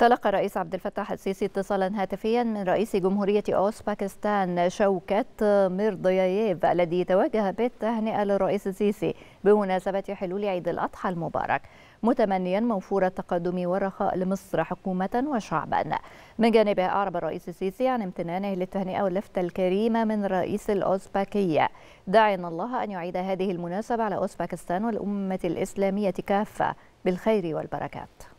تلقى الرئيس عبد الفتاح السيسي اتصالا هاتفيا من رئيس جمهورية أوس باكستان شوكت ميرديايف الذي توجه بالتهنئة للرئيس السيسي بمناسبة حلول عيد الأضحى المبارك متمنيا موفور التقدم والرخاء لمصر حكومة وشعبا من جانبه أعرب الرئيس السيسي عن امتنانه للتهنئة واللفتة الكريمة من رئيس الاوزباكيه داعيا الله أن يعيد هذه المناسبة على اوزباكستان والأمة الإسلامية كافة بالخير والبركات